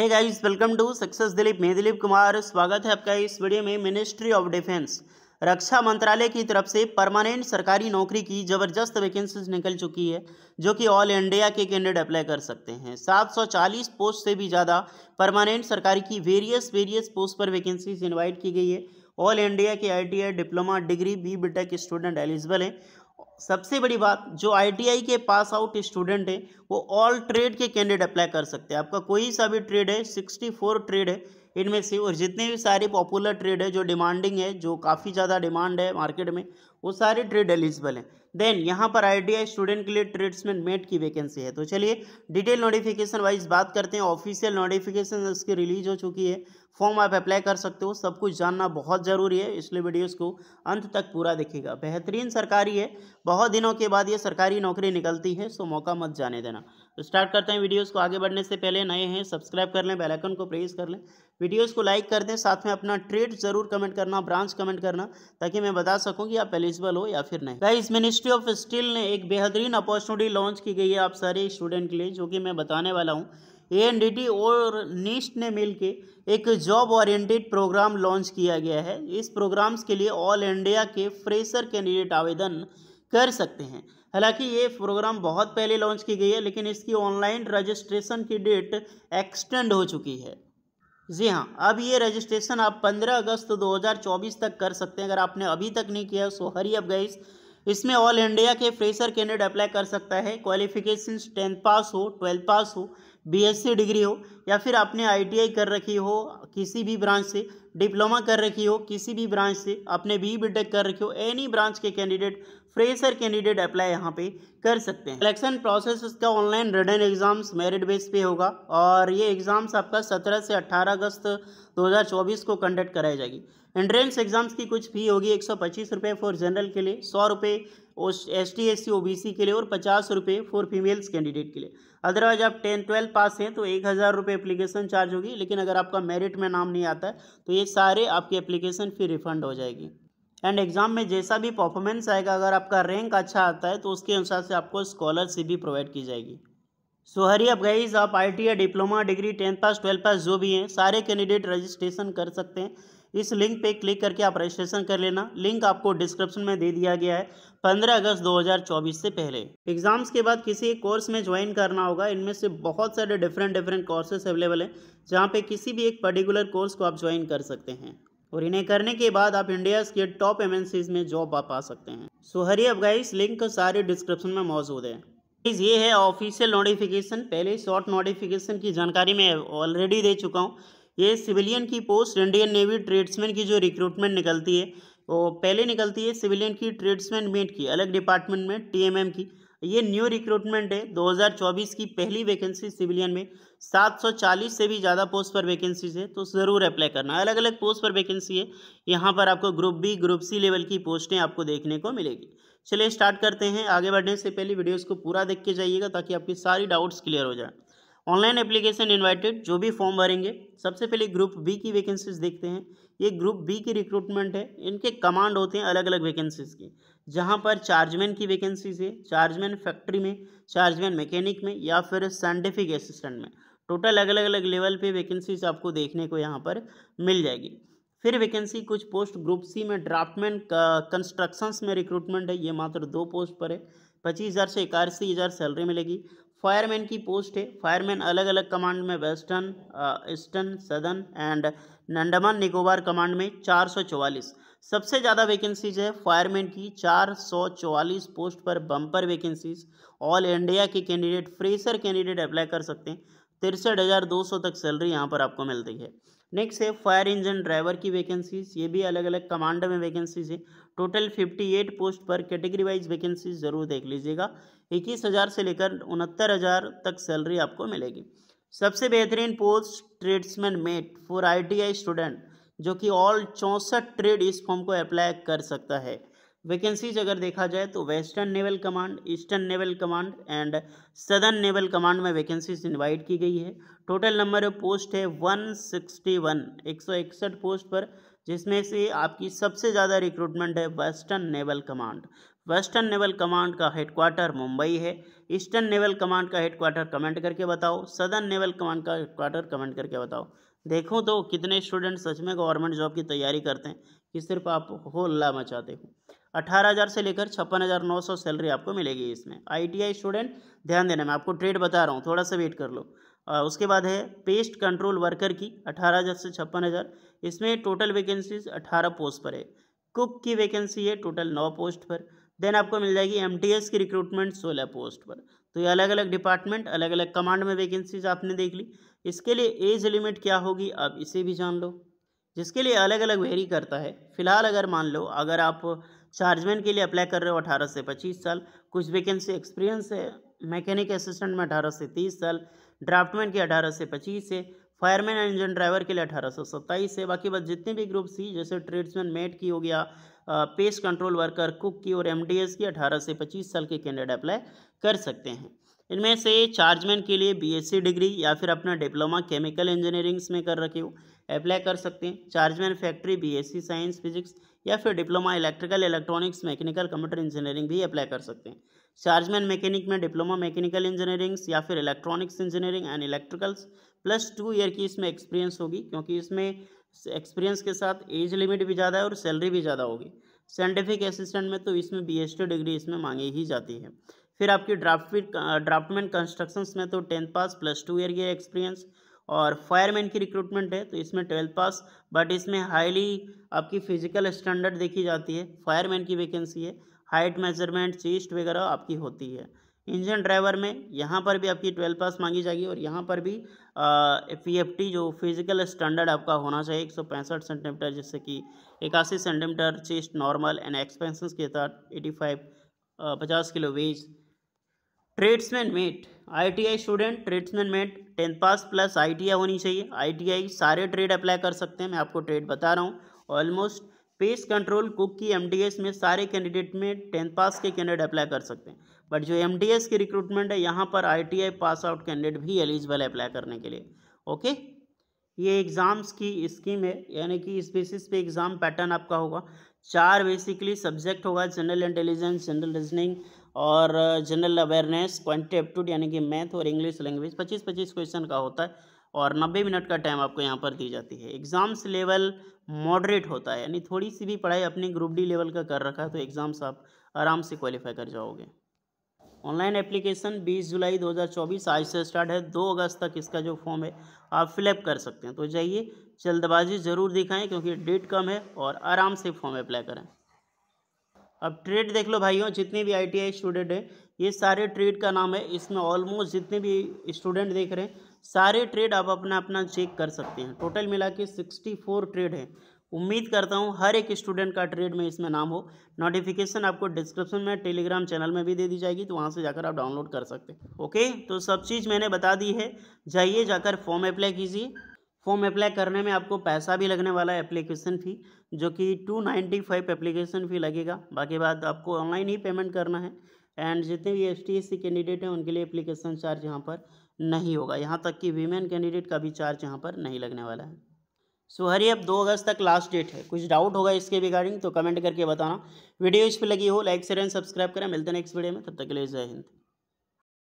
है guys welcome to success Dilip मैं दिलीप कुमार स्वागत है आपका इस वीडियो में मिनिस्ट्री ऑफ डिफेंस रक्षा मंत्रालय की तरफ से परमानेंट सरकारी नौकरी की जबरदस्त वैकेंसीज निकल चुकी है जो कि ऑल इंडिया के कैंडिडेट अप्लाई कर सकते हैं 740 पोस्ट से भी ज़्यादा परमानेंट सरकारी की वेरियस वेरियस पोस्ट पर वैकेंसीज इन्वाइट की गई है ऑल इंडिया के I diploma degree B B student eligible हैं सबसे बड़ी बात जो आईटीआई के पास आउट स्टूडेंट हैं वो ऑल ट्रेड के कैंडिडेट अप्लाई कर सकते हैं आपका कोई सा भी ट्रेड है सिक्सटी फोर ट्रेड है इनमें से और जितने भी सारे पॉपुलर ट्रेड है जो डिमांडिंग है जो काफ़ी ज़्यादा डिमांड है मार्केट में वो सारे ट्रेड एलिजिबल हैं देन यहाँ पर आई स्टूडेंट के लिए ट्रेड्समैन मेट की वैकेंसी है तो चलिए डिटेल नोटिफिकेशन वाइज बात करते हैं ऑफिशियल नोटिफिकेशन इसकी रिलीज हो चुकी है फॉर्म आप अप्लाई कर सकते हो सब कुछ जानना बहुत ज़रूरी है इसलिए वीडियोस को अंत तक पूरा देखिएगा बेहतरीन सरकारी है बहुत दिनों के बाद ये सरकारी नौकरी निकलती है सो मौका मत जाने देना तो स्टार्ट करते हैं वीडियोस को आगे बढ़ने से पहले नए हैं सब्सक्राइब कर लें बेलाइकन को प्रेस कर लें वीडियोस को लाइक कर दें साथ में अपना ट्रेड जरूर कमेंट करना ब्रांच कमेंट करना ताकि मैं बता सकूँ कि आप एलिजिबल हो या फिर नहीं गाइज मैंने मिनिस्ट्री ऑफ स्टील ने एक बेहतरीन अपॉर्चुनिटी लॉन्च की गई है आप सारे स्टूडेंट के लिए जो कि मैं बताने वाला हूँ ए और नीस्ट ने मिलकर एक जॉब ओरिएंटेड प्रोग्राम लॉन्च किया गया है इस प्रोग्राम्स के लिए ऑल इंडिया के फ्रेशर कैंडिडेट आवेदन कर सकते हैं हालांकि ये प्रोग्राम बहुत पहले लॉन्च की गई है लेकिन इसकी ऑनलाइन रजिस्ट्रेशन की डेट एक्सटेंड हो चुकी है जी हाँ अब ये रजिस्ट्रेशन आप 15 अगस्त 2024 तक कर सकते हैं अगर आपने अभी तक नहीं किया सो हरी अब गई इसमें ऑल इंडिया के फ्रेशर कैंडिडेट अप्लाई कर सकता है क्वालिफिकेशन टेंथ पास हो ट्वेल्थ पास हो बीएससी डिग्री हो या फिर आपने आईटीआई कर रखी हो किसी भी ब्रांच से डिप्लोमा कर रखी हो किसी भी ब्रांच से अपने बी बी टेक कर रखी हो एनी ब्रांच के कैंडिडेट फ्रेशर कैंडिडेट अप्लाई यहाँ पे कर सकते हैं सिलेक्शन प्रोसेस का online written exams merit base पे होगा और ये एग्ज़ाम्स आपका 17 से 18 अगस्त 2024 को कंडक्ट कराई जाएगी एंट्रेंस एग्जाम्स की कुछ फी होगी एक सौ पच्चीस रुपये फॉर जनरल के लिए सौ रुपये S T S C O B C के लिए और पचास रुपये फॉर फीमेल्स कैंडिडेट के लिए अदरवाइज आप टेन ट्वेल्व पास हैं तो एक हज़ार रुपये एप्लीकेशन चार्ज होगी लेकिन अगर आपका मेरिट में नाम नहीं आता है तो ये सारे आपकी एप्लीकेशन फी रिफंड हो जाएगी एंड एग्ज़ाम में जैसा भी परफॉर्मेंस आएगा अगर आपका रैंक अच्छा आता है तो उसके अनुसार से आपको स्कॉलरशिप भी प्रोवाइड की जाएगी सो हरी अब गाइज आप आई या diploma degree tenth pass twelfth pass जो भी हैं सारे कैंडिडेट रजिस्ट्रेशन कर सकते हैं इस लिंक पे क्लिक करके आप रजिस्ट्रेशन कर लेना लिंक आपको डिस्क्रिप्शन में दे दिया गया है 15 अगस्त 2024 से पहले एग्जाम्स के बाद किसी एक कोर्स में ज्वाइन करना होगा इनमें से बहुत सारे डिफरेंट डिफरेंट कोर्सेस अवेलेबल हैं जहाँ पे किसी भी एक पर्टिकुलर कोर्स को आप ज्वाइन कर सकते हैं और इन्हें करने के बाद आप इंडिया के टॉप एम में जॉब आप आ सकते हैं सो हरी अब गाइस लिंक सारे डिस्क्रिप्शन में मौजूद है प्लीज़ ये है ऑफिशियल नोटिफिकेशन पहले शॉर्ट नोटिफिकेशन की जानकारी मैं ऑलरेडी दे चुका हूँ ये सिविलियन की पोस्ट इंडियन नेवी ट्रेड्समैन की जो रिक्रूटमेंट निकलती है वो पहले निकलती है सिविलियन की ट्रेड्समैन मेट की अलग डिपार्टमेंट में टीएमएम की ये न्यू रिक्रूटमेंट है 2024 की पहली वैकेंसी सिविलियन में 740 से भी ज़्यादा पोस्ट पर वैकेंसीज है तो ज़रूर अप्लाई करना अलग अलग पोस्ट पर वैकेंसी है यहाँ पर आपको group B group C level की पोस्टें आपको देखने को मिलेगी चलिए स्टार्ट करते हैं आगे बढ़ने से पहले वीडियोज़ को पूरा देख के जाइएगा ताकि आपकी सारी डाउट्स क्लियर हो जाए ऑनलाइन एप्लीकेशन इन्वाइटेड जो भी फॉर्म भरेंगे सबसे पहले ग्रुप बी की वैकेंसीज देखते हैं ये ग्रुप बी की रिक्रूटमेंट है इनके कमांड होते हैं अलग अलग वैकेंसीज के जहाँ पर चार्जमैन की वैकेंसीज है चार्जमैन फैक्ट्री में चार्जमैन मैकेनिक में या फिर साइंटिफिक असिस्टेंट में टोटल अलग अलग अलग लेवल पे वैकेंसीज आपको देखने को यहाँ पर मिल जाएगी फिर वैकेंसी कुछ पोस्ट ग्रुप सी में ड्राफ्टमैन कंस्ट्रक्शंस में रिक्रूटमेंट है ये मात्र दो पोस्ट पर है पच्चीस हज़ार से इक्यासी हज़ार सैलरी मिलेगी फायरमैन की पोस्ट है फायरमैन अलग अलग कमांड में western eastern southern and Andaman Nicobar command में चार सौ चौवालीस सबसे ज़्यादा वैकेंसीज है फायरमैन की चार सौ चौवालीस पोस्ट पर बम्पर वैकेंसीज ऑल इंडिया के कैंडिडेट फ्रेशर कैंडिडेट अप्लाई कर सकते हैं तिरसठ हज़ार दो सौ तक सैलरी यहाँ पर आपको मिलती है नेक्स्ट है फायर इंजन ड्राइवर की वैकेंसीज ये भी अलग अलग कमांड में वैकेंसीज है टोटल 58 पोस्ट पर कैटेगरी वाइज वैकेंसीज ज़रूर देख लीजिएगा इक्कीस हज़ार से लेकर उनहत्तर हज़ार तक सैलरी आपको मिलेगी सबसे बेहतरीन post tradesman mate for ITI student जो कि ऑल चौंसठ ट्रेड इस फॉर्म को अप्लाई कर सकता है वैकेंसीज अगर देखा जाए तो western naval command eastern naval command and southern naval command में वैकेंसीज इन्वाइट की गई है टोटल नंबर ऑफ पोस्ट है 161 161 पोस्ट पर जिसमें से आपकी सबसे ज़्यादा रिक्रूटमेंट है western naval command western naval command का हेडक्वार्टर मुंबई है ईस्टर्न नेवल कमांड का हेडक्वार्टर कमेंट करके बताओ सदर्न नेवल कमांड का हेडक्वार्टर कमेंट करके बताओ देखो तो कितने स्टूडेंट सच में गवर्नमेंट जॉब की तैयारी करते हैं कि सिर्फ आप हो मचाते हो अठारह हज़ार से लेकर छप्पन हज़ार नौ सौ सैलरी आपको मिलेगी इसमें आईटीआई स्टूडेंट ध्यान देना मैं आपको ट्रेड बता रहा हूँ थोड़ा सा वेट कर लो आ, उसके बाद है पेस्ट कंट्रोल वर्कर की अठारह हज़ार से छप्पन हज़ार इसमें टोटल वैकेंसीज अठारह पोस्ट पर है कुक की वैकेंसी है टोटल नौ पोस्ट पर देन आपको मिल जाएगी एम की रिक्रूटमेंट सोलह पोस्ट पर तो ये अलग अलग डिपार्टमेंट अलग अलग कमांड में वैकेंसीज आपने देख ली इसके लिए एज लिमिट क्या होगी आप इसे भी जान लो जिसके लिए अलग अलग वेरी करता है फिलहाल अगर मान लो अगर आप चार्जमैन के लिए अप्लाई कर रहे हो अठारह से पच्चीस साल कुछ वैकेंसी एक्सपीरियंस है मैकेनिक असिस्टेंट में अठारह से तीस साल ड्राफ्टमैन के अठारह से पच्चीस है फायरमैन एंड इंजन ड्राइवर के लिए अठारह सौ सत्ताईस है बाकी बस जितने भी ग्रुप सी जैसे ट्रेड्समैन मेट की हो गया पेस्ट कंट्रोल वर्कर कुक की और एमडीएस की अठारह से पच्चीस साल के कैंडिडेट अप्लाई कर सकते हैं इनमें से चार्जमैन के लिए बीएससी डिग्री या फिर अपना डिप्लोमा केमिकल इंजीनियरिंग्स में कर रखे हो अप्लाई कर सकते हैं chargeman factory BSc science physics या फिर diploma electrical electronics mechanical computer engineering भी अप्लाई कर सकते हैं चार्जमैन मैकेनिक में डिप्लोमा मैकेनिकल इंजीनियरिंग्स या फिर electronics engineering and electricals plus two year की इसमें एक्सपीरियंस होगी क्योंकि इसमें एक्सपीरियंस के साथ एज लिमिट भी ज़्यादा है और सैलरी भी ज़्यादा होगी साइंटिफिक असिस्टेंट में तो इसमें बी डिग्री इसमें मांगी ही जाती है फिर आपकी ड्राफ्ट ड्राफ्टमैन कंस्ट्रक्शंस में तो tenth pass plus two year की एक्सपीरियंस और फायरमैन की रिक्रूटमेंट है तो इसमें ट्वेल्थ पास बट इसमें हाईली आपकी फिजिकल स्टैंडर्ड देखी जाती है फायरमैन की वैकेंसी है हाइट मेजरमेंट चीस्ट वगैरह आपकी होती है इंजन ड्राइवर में यहाँ पर भी आपकी ट्वेल्थ पास मांगी जाएगी और यहाँ पर भी पी एफ टी जो फिजिकल स्टैंडर्ड आपका होना चाहिए एक सौ पैंसठ सेंटीमीटर जैसे कि इक्यासी centimetre chest normal and expansions के तहत एटी फाइव पचास किलो weight tradesman mate ITI student tradesman mate tenth pass plus ITI होनी चाहिए आईटीआई सारे ट्रेड अप्लाई कर सकते हैं मैं आपको ट्रेड बता रहा हूँ ऑलमोस्ट पेस कंट्रोल कुक की एमडीएस में सारे कैंडिडेट में टेंथ पास के कैंडिडेट अप्लाई कर सकते हैं बट जो एमडीएस की रिक्रूटमेंट है यहाँ पर आई पास आउट कैंडिडेट भी एलिजिबल है अप्लाई करने के लिए ओके ये एग्ज़ाम्स की स्कीम है यानी कि इस बेसिस पे एग्ज़ाम पैटर्न आपका होगा चार बेसिकली सब्जेक्ट होगा जनरल इंटेलिजेंस जनरल रीजनिंग और जनरल अवेयरनेस क्वान्टी एप्टूड यानी कि मैथ और इंग्लिश लैंग्वेज पच्चीस पच्चीस क्वेश्चन का होता है और नब्बे मिनट का टाइम आपको यहाँ पर दी जाती है एग्ज़ाम्स लेवल मॉडरेट होता है यानी थोड़ी सी भी पढ़ाई अपने ग्रुप डी लेवल का कर रखा है तो एग्ज़ाम्स आप आराम से क्वालिफाई कर जाओगे ऑनलाइन एप्लीकेशन 20 जुलाई 2024 आज से स्टार्ट है 2 अगस्त तक इसका जो फॉर्म है आप फिलअप कर सकते हैं तो जाइए जल्दबाजी ज़रूर दिखाएं क्योंकि डेट कम है और आराम से फॉर्म अप्लाई करें अब ट्रेड देख लो भाइयों जितने भी आई स्टूडेंट हैं ये सारे ट्रेड का नाम है इसमें ऑलमोस्ट जितने भी स्टूडेंट देख रहे हैं सारे ट्रेड आप अपना अपना चेक कर सकते हैं टोटल मिला के सिक्सटी फोर ट्रेड है उम्मीद करता हूँ हर एक स्टूडेंट का ट्रेड में इसमें नाम हो नोटिफिकेशन आपको डिस्क्रिप्शन में टेलीग्राम चैनल में भी दे दी जाएगी तो वहाँ से जाकर आप डाउनलोड कर सकते हैं ओके तो सब चीज़ मैंने बता दी है जाइए जाकर फॉर्म अप्लाई कीजिए फॉर्म अप्लाई करने में आपको पैसा भी लगने वाला है एप्लीकेशन फ़ी जो कि two ninety five application fee लगेगा बाकी बात आपको ऑनलाइन ही पेमेंट करना है एंड जितने भी एस टी कैंडिडेट हैं उनके लिए एप्लीकेशन चार्ज यहाँ पर नहीं होगा यहाँ तक कि वीमेन कैंडिडेट का भी चार्ज यहाँ पर नहीं लगने वाला है सो हरी अब दो अगस्त तक लास्ट डेट है कुछ डाउट होगा इसके रिगार्डिंग तो कमेंट करके बताना वीडियो इस पर लगी हो लाइक शेयर एंड सब्सक्राइब करें मिलते हैं नेक्स्ट वीडियो में तब तक के लिए जय हिंद